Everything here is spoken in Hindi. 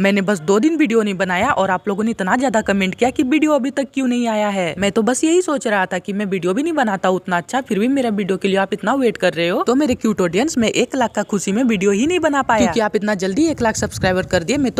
मैंने बस दो दिन वीडियो नहीं बनाया और आप लोगों ने इतना ज्यादा कमेंट किया कि वीडियो अभी तक क्यों नहीं आया है मैं तो बस यही सोच रहा था कि मैं वीडियो भी नहीं बनाता उतना अच्छा फिर भी मेरा वीडियो के लिए आप इतना वेट कर रहे हो तो मेरे क्यूट ऑडियंस में एक लाख का खुशी में वीडियो ही नहीं बना पाया क्योंकि आप इतना जल्दी एक लाख सब्सक्राइबर कर दिए मैं तो